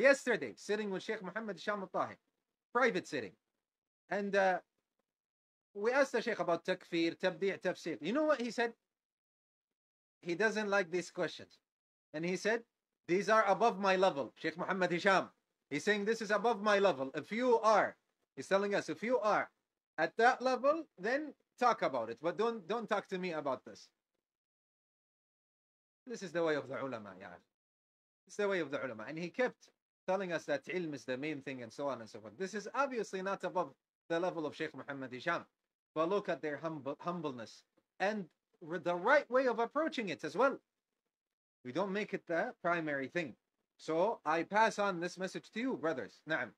yesterday, sitting with Sheikh Muhammad Sham Tahi, private sitting. And uh, we asked the Sheikh about takfir, tabdi', tafsir. You know what he said? He doesn't like these questions. And he said, these are above my level. Sheikh Muhammad Hisham. He's saying this is above my level. If you are, he's telling us, if you are at that level, then talk about it. But don't don't talk to me about this. This is the way of the ulama, yeah. It's the way of the ulama. And he kept telling us that ilm is the main thing and so on and so forth. This is obviously not above the level of Sheikh Muhammad Hisham. But look at their humble, humbleness and the right way of approaching it as well. We don't make it the primary thing. So I pass on this message to you, brothers. Na'am.